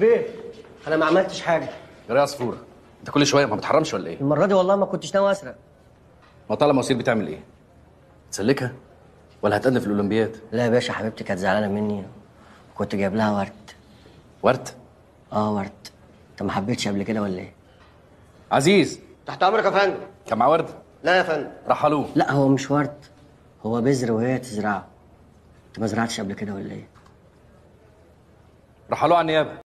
ليه؟ انا ما عملتش حاجه يا ريا عصفوره انت كل شويه ما بتحرمش ولا ايه؟ المره دي والله ما كنتش ناوي اسرق ما طالما وصير بتعمل ايه؟ تسلكها ولا هتقدم في الاولمبياد؟ لا يا باشا حبيبتي كانت زعلانه مني كنت جايب لها ورد ورد؟ اه ورد انت ما حبيتش قبل كده ولا ايه؟ عزيز تحت امرك يا فندم كان معاه ورد؟ لا يا فندم رحلوه لا هو مش ورد هو بذر وهي تزرعه انت ما زرعتش قبل كده ولا ايه؟ رحلوه على النيابه